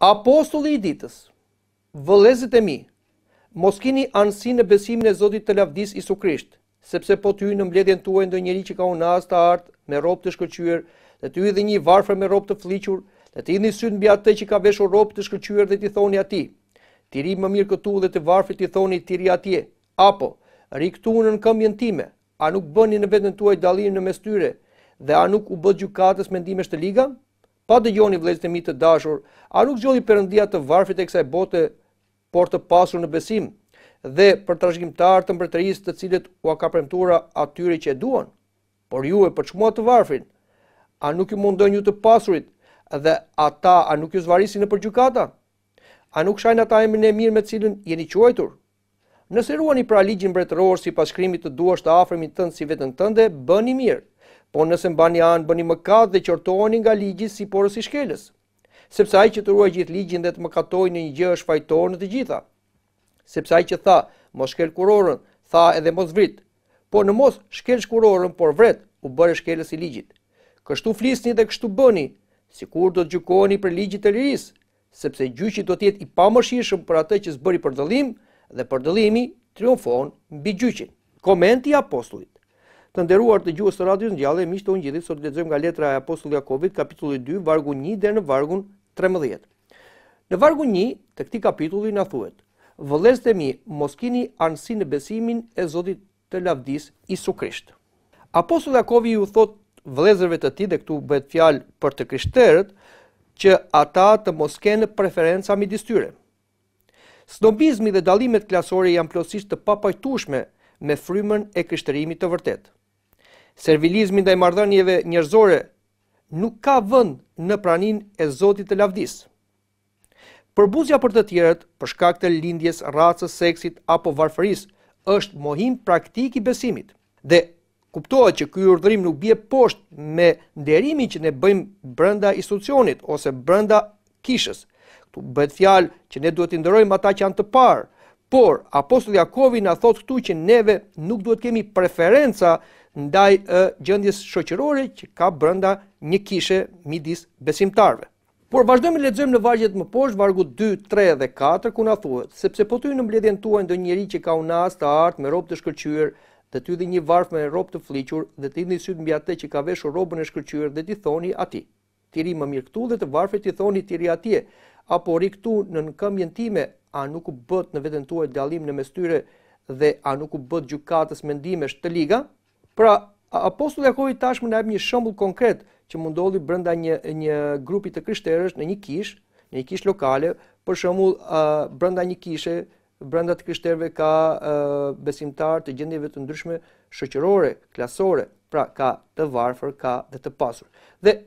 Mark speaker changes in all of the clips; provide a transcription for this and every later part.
Speaker 1: Apostulli i ditës, vëlezit e mi, moskini ansi në besimin e Zotit të lavdis Isu Krisht, sepse po ty në mbledhjen tuaj uaj ndo njëri që ka unë asë të artë me ropë të shkëqyër, dhe ty dhe një varfër me ropë të fliqur, dhe ty një sytë në atë që ka veshur ropë të shkëqyër dhe ti thoni ati, ti ri më mirë këtu dhe të varfër ti thoni ti ri atje, apo, ri këtu në në këmjën time, a nuk bëni në betën tuaj uaj në mestyre, dhe a nuk u bëgjukatës me ndimesh të ligam? Pa dëgjoni vëllezërit e mi të dashur, a nuk zgjodhi Perëndia të varfit e kësaj bote por të pasur në besim dhe për trashëgimtar të mbërëtëris të cilët u ka premtuar atyre që e duan? Por ju e për të varfrin, a nuk ju mundon ju të pasurit dhe ata a nuk ju zvarisi në përgjukata? A nuk shajnë ata emrin e mirë me të cilën jeni quajtur? Nëse ruani pra ligjin mbretëror sipas shkrimit të duash të afërmit tënd si veten tënde, bëni mirë po nëse mba një anë bëni mëkat dhe qërtoni nga ligji si porës i shkeles. Sepse ai që të ruaj gjithë ligjin dhe të katoj në një gjë është fajtor në të gjitha. Sepse ai që tha, mos shkel kurorën, tha edhe mos vrit. Po në mos shkel shkurorën, por vret, u bërë shkeles i ligjit. Kështu flisni dhe kështu bëni, si kur do të gjukoni për ligjit e liris, sepse gjyqit do tjetë i shishëm për atë që zbëri për dëllim, dhe për dëllimi triumfon mbi gjyqin. Komenti apostullit. Të nderuar të gjuhës të radios në e mishë të unë gjithit, sot lezëm nga letra e Apostol Jakovit, kapitulli 2, vargu 1 dhe në vargun 13. Në vargu 1 të këti kapitulli në thuet, mi, moskini anësi në besimin e Zotit të lavdis Isu Krisht. Apostol Jakovit ju thot vëlezërve të ti dhe këtu bëhet fjalë për të krishterët, që ata të moskene preferenca mi distyre. Snobizmi dhe dalimet klasore janë plosisht të papajtushme me frymën e krishterimit të vërtetë servilizmin dhe i mardhënjeve njërzore nuk ka vënd në pranin e Zotit të lavdis. Përbuzja për të tjerët, përshka këtë lindjes, racës, seksit apo varfëris, është mohim praktik i besimit. Dhe kuptohet që kjo urdhërim nuk bje poshtë me nderimi që ne bëjmë brënda institucionit ose brënda kishës. Këtu bëhet fjalë që ne duhet të ndërojmë ata që janë të parë, por apostulli Jakovi na thot këtu që neve nuk duhet kemi preferenca ndaj e, gjendjes shoqërore që ka brenda një kishe midis besimtarëve. Por vazhdojmë të lexojmë në vargjet më poshtë, vargu 2, 3 dhe 4 ku na thuhet, sepse po ty në mbledhjen tuaj ndonjë njerëz që ka unaz të art me rrobë të shkëlqyer, të ty dhe një varf me rrobë të fliqur dhe t'i lidhni syt mbi atë që ka veshur rrobën e shkëlqyer dhe ti thoni atij. Ti ri më mirë këtu dhe të varfit ti thoni ti ri atje, apo ri këtu në këmbën time, a nuk u bë në veten tuaj dallim në mes tyre dhe a nuk u bë gjykatës mendimesh të liga? Pra, apostulli ajo tashmë na jep një shembull konkret që mund doli brenda një një grupi të krishterësh në një kishë, në një kishë lokale, për shembull, brenda një kishe, brenda të krishterëve ka besimtar të gjendjeve të ndryshme shoqërore, klasore, pra ka të varfër, ka dhe të pasur. Dhe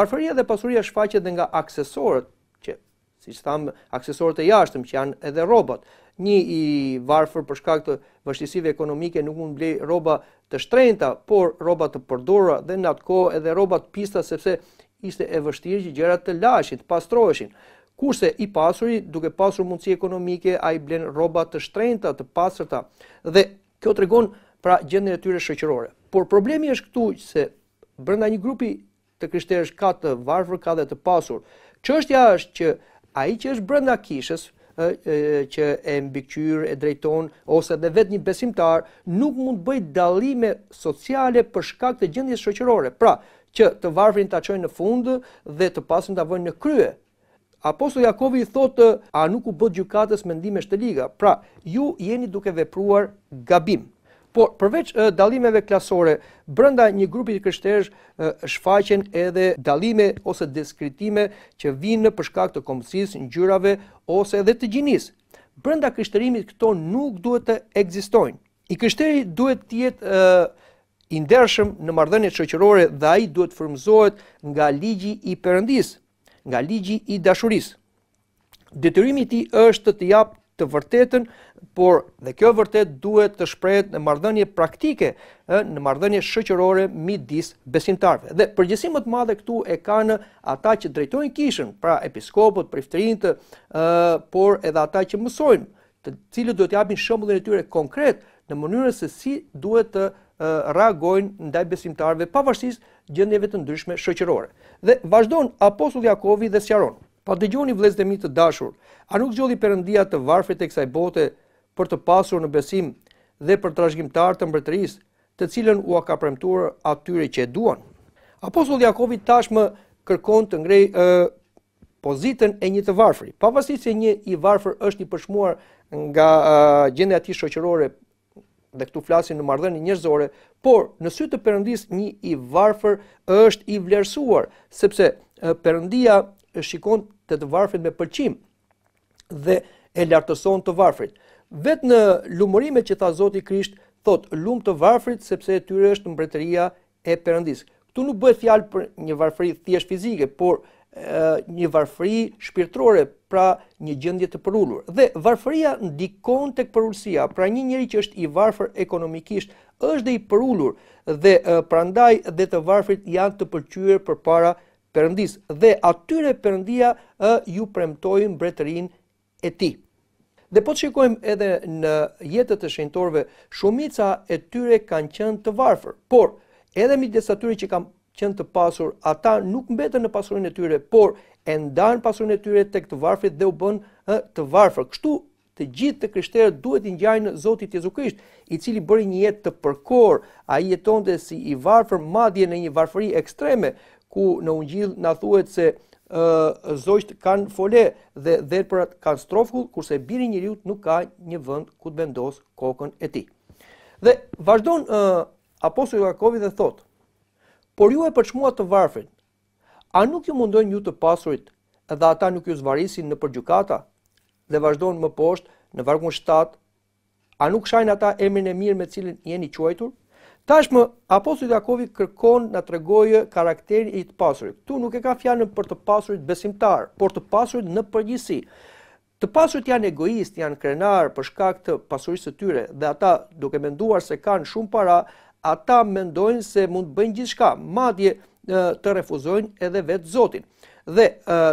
Speaker 1: varfëria dhe pasuria shfaqet edhe nga aksesorët si që thamë aksesorët e jashtëm që janë edhe robot. Një i varfër për shkak të vështisive ekonomike nuk mund blej roba të shtrejnëta, por roba të përdora dhe në atë ko edhe roba të pista sepse ishte e vështirë që gjera të lashin, të pastroheshin. Kurse i pasuri, duke pasur mundësi ekonomike, a i blenë roba të shtrejnëta, të pasrëta dhe kjo të regon pra gjendën e tyre shëqërore. Por problemi është këtu se brenda një grupi të kryshterësh ka të varfër, ka dhe të pasur. Që ai që është brenda kishës, që e mbikqyrë, e drejton, ose dhe vetë një besimtar, nuk mund bëj dalime sociale për shkak të gjendjes shoqërore. Pra, që të varfrin të aqojnë në fundë dhe të pasin të avojnë në krye. Apostol Jakovi i thotë, a nuk u bët gjukatës mendime shtë liga? Pra, ju jeni duke vepruar gabim. Por përveç dalimeve klasore, brenda një grupi të shfaqen edhe dalime ose deskritime që vijnë në përshkak të kombësisë, ngjyrave ose edhe të gjinisë. Brenda kështërimit këto nuk duhet të ekzistojnë. I kështëri duhet të jetë i ndershëm në marrëdhëniet shoqërore dhe ai duhet të firmzohet nga ligji i perëndis, nga ligji i dashurisë. Detyrimi i tij është të japë të vërtetën, por dhe kjo vërtet duhet të shprehet në marrëdhënie praktike, ë në marrëdhënie shoqërore midis besimtarëve. Dhe përgjegjësi më të madhe këtu e kanë ata që drejtojnë kishën, pra episkopët, priftërinjtë, ë por edhe ata që mësojnë, të cilët duhet të japin shembullin e tyre konkret në mënyrën se si duhet të reagojnë ndaj besimtarëve pavarësisht gjendjeve të ndryshme shoqërore. Dhe vazhdon apostulli Jakovi dhe sqaron. Pa dëgjoni gjoni vlezë dhe mi të dashur, a nuk gjodhi përëndia të varfrit e kësaj bote për të pasur në besim dhe për të të mbërtëris të cilën u ka premtuar atyre që e duan. Apo Jakovit tashmë tash më kërkon të ngrej pozitën e një të varfri. Pa vasit se një i varfër është një përshmuar nga gjende ati shoqërore dhe këtu flasin në mardhën një njërzore, por në sy të përëndis një i varfër është i vlerësuar, sepse përëndia e shikon të të varfrit me pëlqim dhe e lartëson të varfrit. Vetë në lumërime që tha Zoti Krisht, thot lumë të varfrit sepse e tyre është mbretëria e përëndis. Këtu nuk bëhet fjalë për një varfri thjesht fizike, por një varfri shpirtrore, pra një gjëndje të përullur. Dhe varfria ndikon të këpërullësia, pra një njëri që është i varfër ekonomikisht, është dhe i përullur dhe prandaj dhe të varfrit janë të përqyër për para përullur Perëndis dhe atyre përëndia ju premtojnë mbretërinë e tij. Dhe po të shikojmë edhe në jetët e shenjtorëve, shumica e tyre kanë qenë të varfër, por edhe midis atyre që kanë qenë të pasur, ata nuk mbetën në pasurinë e tyre, por e ndanë pasurinë e tyre tek të varfër dhe u bën të varfër. Kështu të gjithë të krishterët duhet i ngjajnë Zotit Jezu Krisht, i cili bëri një jetë të përkor, ai jetonte si i varfër madje në një varfëri ekstreme, ku në ungjill na thuhet se ë zojt kanë fole dhe dhëprat kanë strofull, kurse biri i njeriu nuk ka një vend ku të vendos kokën e tij. Dhe vazhdon ë apostulli Jakobi dhe thot: Por ju e përçmua të varfrit, a nuk ju mundojnë ju të pasurit dhe ata nuk ju zvarisin në përgjukata? Dhe vazhdon më poshtë në vargun 7, a nuk shajnë ata emrin e mirë me cilin jeni quajtur? Tashmë apostulli Jakovi kërkon na tregojë karakterin e të pasurit. Tu nuk e ka fjalën për të pasurit besimtar, por të pasurit në përgjithësi. Të pasurit janë egoist, janë krenar për shkak të pasurisë së tyre dhe ata duke menduar se kanë shumë para, ata mendojnë se mund bëjnë gjithçka, madje të refuzojnë edhe vetë Zotin. Dhe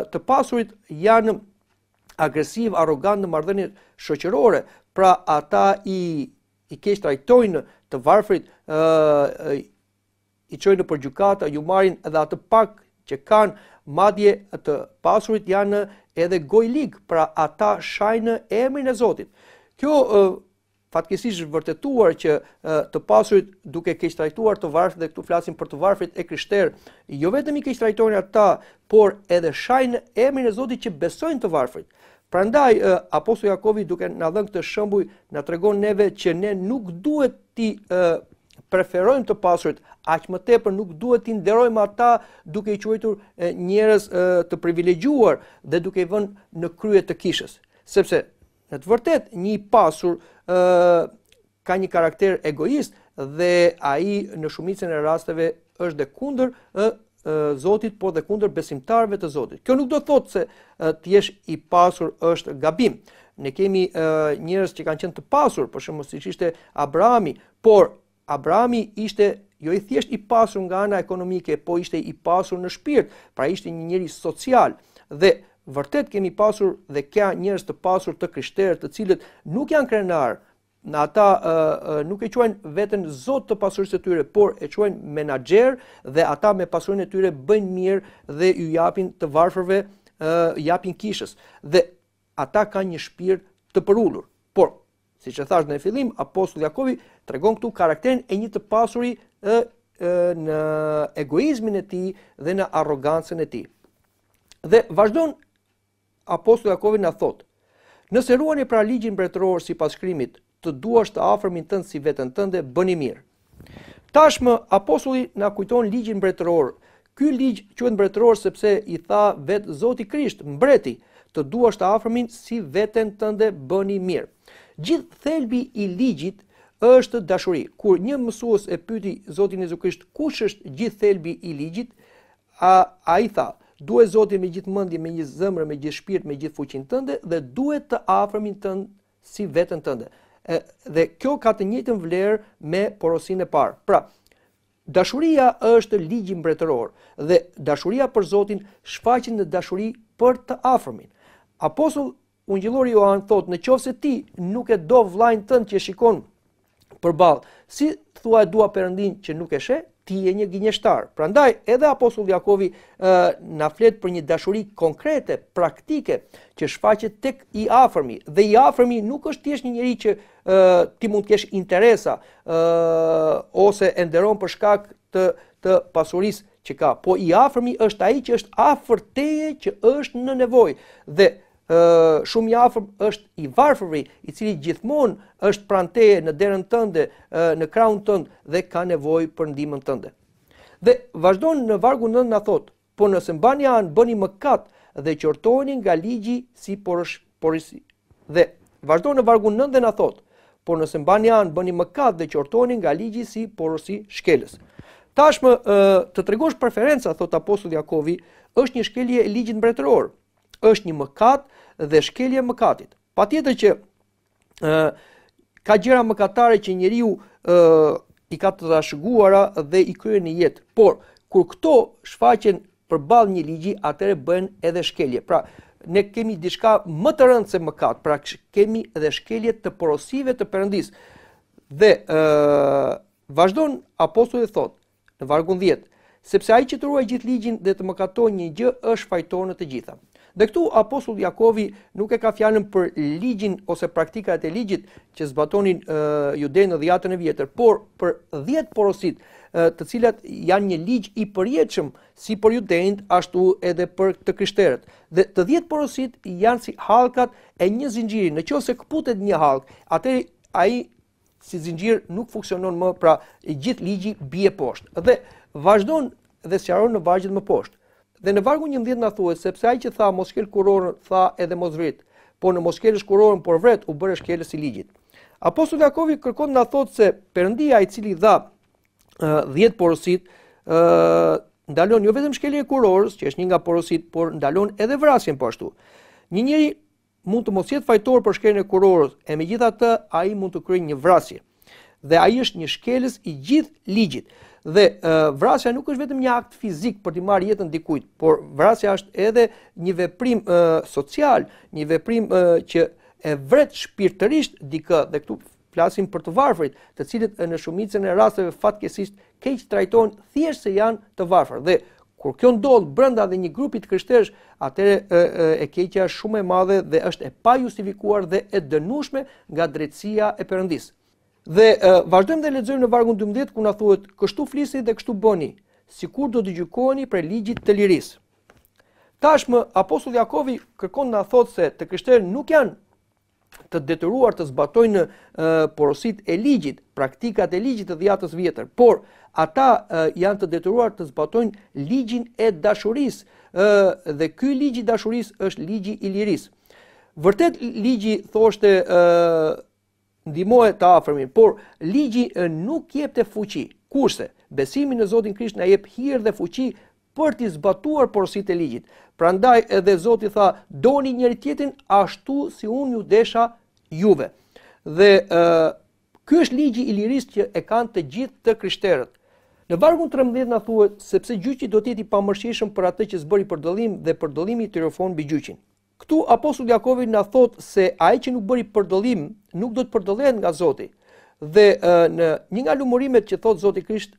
Speaker 1: të pasurit janë agresiv, arrogant në mardhenit shoqërore, pra ata i i keq trajtojnë të varfrit ë i çojnë për gjukata, ju marrin edhe atë pak që kanë madje të pasurit janë edhe gojlig, pra ata shajnë emrin e Zotit. Kjo fatkesisht vërtetuar që të pasurit duke keq trajtuar të varfrit dhe këtu flasim për të varfrit e krishterë, jo vetëm i keq trajtojnë ata, por edhe shajnë emrin e Zotit që besojnë të varfrit. Prandaj apostulli Jakovi duke na dhënë këtë shembull na tregon neve që ne nuk duhet ti preferojmë të pasurit, aq më tepër nuk duhet t'i nderojmë ata duke i quajtur njerëz të privilegjuar dhe duke i vënë në krye të kishës, sepse në të vërtetë një pasur ka një karakter egoist dhe ai në shumicën e rasteve është dhe kundër Zotit, por dhe kundër besimtarëve të Zotit. Kjo nuk do të thotë se të jesh i pasur është gabim. Ne kemi njerëz që kanë qenë të pasur, për shembull siç ishte Abrahami, por Abrahami ishte jo i thjesht i pasur nga ana ekonomike, po ishte i pasur në shpirt, pra ishte një njeri social dhe vërtet kemi pasur dhe ka njerëz të pasur të krishterë, të cilët nuk janë krenar, në ata uh, uh, nuk e quajnë veten zot të pasurisë së tyre, por e quajnë menaxher dhe ata me pasurinë e tyre bëjnë mirë dhe ju japin të varfërve, uh, japin kishës dhe ata kanë një shpirt të përulur. Por, siç e thash në fillim, apostulli Jakobi tregon këtu karakterin e një të pasuri uh, uh, në egoizmin e tij dhe në arrogancën e tij. Dhe vazhdon apostulli Jakobi na thotë Nëse ruani pra ligjin bretëror si shkrimit, të duash të afërmin tënd si veten tënde, bëni mirë. Tashmë apostulli na kujton ligjin mbretëror. Ky ligj quhet mbretëror sepse i tha vet Zoti Krisht, mbreti, të duash të afërmin si veten tënde, bëni mirë. Gjithë thelbi i ligjit është dashuri. Kur një mësues e pyeti Zotin Jezu Krisht, "Kush është gjithë thelbi i ligjit?" a ai tha duhet zoti me gjithë mendje me gjithë zemrë me gjithë shpirt me gjithë fuqinë tënde dhe duhet të afërmin tënd si veten tënde dhe kjo ka të njëjtën vlerë me porosinë e parë. Pra, dashuria është ligji mbretëror dhe dashuria për Zotin shfaqet në dashuri për të afërmin. Apostull Ungjillori Johan thotë, në se ti nuk e do vllajin tënd që shikon përballë, si thua e dua perëndin që nuk e sheh, ti je një gënjeshtar. Prandaj edhe apostulli Jakovi ë na flet për një dashuri konkrete, praktike që shfaqet tek i afërmi. Dhe i afërmi nuk është thjesht një njerëz që ë ti mund të kesh interesa ë ose e nderon për shkak të të pasurisë që ka, po i afërmi është ai që është afër teje që është në nevojë dhe shumë i afërm është i varfëri i cili gjithmonë është pranteje në derën tënde, në krahun tënd dhe ka nevojë për ndihmën tënde. Dhe vazhdojnë në vargu 9 na thot, po nëse mbani an bëni mëkat dhe qortoheni nga ligji si porosh porisi. Dhe vazhdojnë në vargu 9 dhe na thot, po nëse mbani an bëni mëkat dhe qortoheni nga ligji si porosi shkelës. Tashmë të tregosh preferenca thot apostulli Jakovi, është një shkelje e ligjit mbretëror është një mëkat dhe shkelje mëkatit. Pa tjetër që e, ka gjera mëkatare që njeriu e, i ka të rashguara dhe i kryen një jetë, por kur këto shfaqen për balë një ligji, atëre bën edhe shkelje. Pra, ne kemi diçka më të rëndë se mëkat, pra kemi edhe shkelje të porosive të përëndis. Dhe e, vazhdojnë apostoj dhe thotë, në vargun 10, sepse ai që të ruaj gjithë ligjin dhe të mëkatoj një gjë është fajtor në të gjitha. Dhe këtu apostull Jakovi nuk e ka fjalën për ligjin ose praktikat e ligjit që zbatonin uh, judenë dhe jatën e vjetër, por për 10 porosit, uh, të cilat janë një ligj i përjeqëm si për judenët ashtu edhe për të krishterët. Dhe të 10 porosit janë si halkat e një zinxhiri. Nëse këputet një halk, atëri ai si zinxhir nuk funksionon më, pra i gjithë ligji bie poshtë. Dhe vazhdon dhe sqaron në vargjet më poshtë. Dhe në vargu 11 na thuhet se pse ai që tha mos shkel kurorën, tha edhe mos vrit. Po në mos shkelësh kurorën por vret, u bëre shkelës i ligjit. Apostulli Jakovi kërkon na thotë se Perëndia i cili dha 10 uh, porosit, ë uh, ndalon jo vetëm shkeljen e kurorës, që është një nga porosit, por ndalon edhe vrasjen po ashtu. Një njeri mund të mos jetë fajtor për shkeljen e kurorës, e megjithatë ai mund të kryejë një vrasje. Dhe ai është një shkelës i gjithë ligjit. Dhe vrasja nuk është vetëm një akt fizik për t'i marrë jetën dikujt, por vrasja është edhe një veprim social, një veprim që e vret shpirtërisht dikë dhe këtu flasim për të varfrit, të cilët në shumicën e rasteve fatkesisht keq trajtohen thjesht se janë të varfër. Dhe kur kjo ndodh brenda dhe një grupi të krishterësh, atëre e keqja është shumë e madhe dhe është e pajustifikuar dhe e dënueshme nga drejtësia e Perëndisë. Dhe vazhdojmë dhe ledzojmë në vargun 12, ku në thuhet kështu flisit dhe kështu boni, si kur do të gjykoheni pre ligjit të liris. Tashmë, Apostol Jakovi kërkon në thotë se të krishterët nuk janë të detyruar të zbatojnë porosit e ligjit, praktikat e ligjit të dhjatës vjetër, por ata janë të detyruar të zbatojnë ligjin e dashuris, dhe këj ligjit dashuris është ligjit i liris. Vërtet, ligji, thoshte, ndihmohet të afërmin, por ligji nuk jep të fuqi, kurse besimin në Zotin Krisht në jep hirë dhe fuqi për t'i zbatuar porosit e ligjit. Prandaj edhe Zoti tha, doni njëri tjetin ashtu si unë ju desha juve. Dhe kjo ky është ligji i lirisë që e kanë të gjithë të krishterët. Në vargun 13 na thuhet sepse gjyqi do të jetë i pamërshtshëm për atë që zbëri për dëllim dhe për dëllimi i telefon mbi gjyqin. Këtu apostulli Jakovi na thot se ai që nuk bëri përdollim nuk do të përdollehet nga Zoti. Dhe në një nga lumurimet që thot Zoti Krisht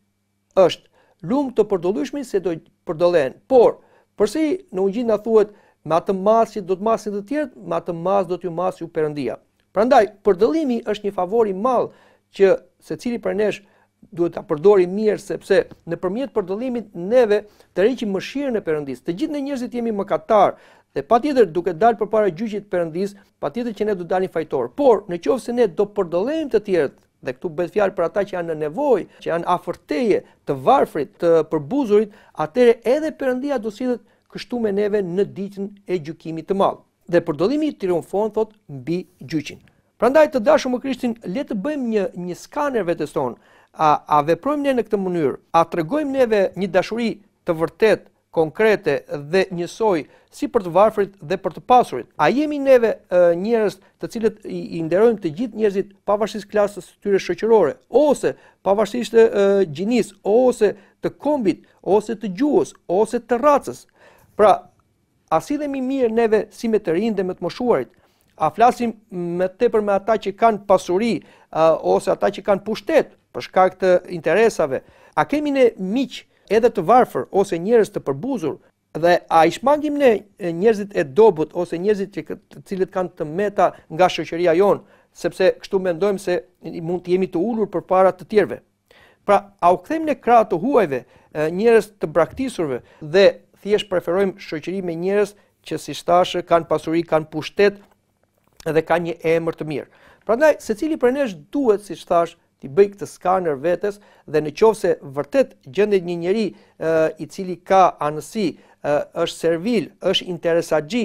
Speaker 1: është lum të përdollueshmi se do të përdollehen. Por përsi në ungjil na thuhet me atë masë që do të masin të tjerë, me atë masë do t'ju masë ju Perëndia. Prandaj përdollimi është një favor i madh që secili prej nesh duhet ta përdori mirë sepse nëpërmjet përdollimit neve tërheqim mëshirën e Perëndisë. Të gjithë ne njerëzit jemi mëkatar dhe pa tjetër duke dalë për para gjyqit përëndis, pa tjetër që ne du dalë një fajtor. Por, në qovë se ne do përdolejmë të tjertë, dhe këtu bëhet fjalë për ata që janë në nevojë, që janë afër të varfrit, të përbuzurit, atere edhe Perëndia do sillet kështu me neve në ditën e gjykimit të madh. Dhe përdorimi i triumfon thot mbi gjyqin. Prandaj të dashur më Krishtin, le të bëjmë një një skaner vetëson, a a veprojmë ne në këtë mënyrë, a tregojmë neve një dashuri të vërtet konkrete dhe njësoj si për të varfrit dhe për të pasurit. A jemi neve njërës të cilët i, nderojmë të gjithë njërzit pavarësisht klasës të tyre shëqërore, ose pavarësisht të gjinis, ose të kombit, ose të gjuhës, ose të racës. Pra, a si dhe mi mirë neve si me të rinë dhe me të moshuarit, a flasim me te për me ata që kanë pasuri, ose ata që kanë pushtet, për shkak të interesave, a kemi ne miqë edhe të varfër ose njerëz të përbuzur, dhe a i shmangim ne njerëzit e dobut ose njerëzit që të cilët kanë të meta nga shëqëria jonë, sepse kështu mendojmë se mund të jemi të ullur për para të tjerve. Pra, a u këthejmë ne kratë të huajve, njerëz të braktisurve dhe thjesht preferojmë shëqëri me njerëz që si shtashë kanë pasuri, kanë pushtet dhe kanë një emër të mirë. Pra secili se cili për nesh duhet si shtashë ti bëj këtë skaner vetes dhe në qovë se vërtet gjëndet një njëri i cili ka anësi, është servil, është interesagji,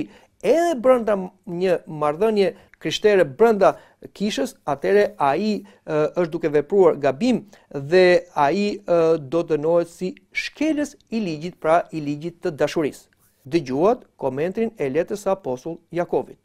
Speaker 1: edhe brënda një mardhënje krishtere brënda kishës, atere a i është duke vepruar gabim dhe a i do të nojët si shkeles i ligjit pra i ligjit të dashuris. Dëgjuat komentrin e letës apostull Jakovit.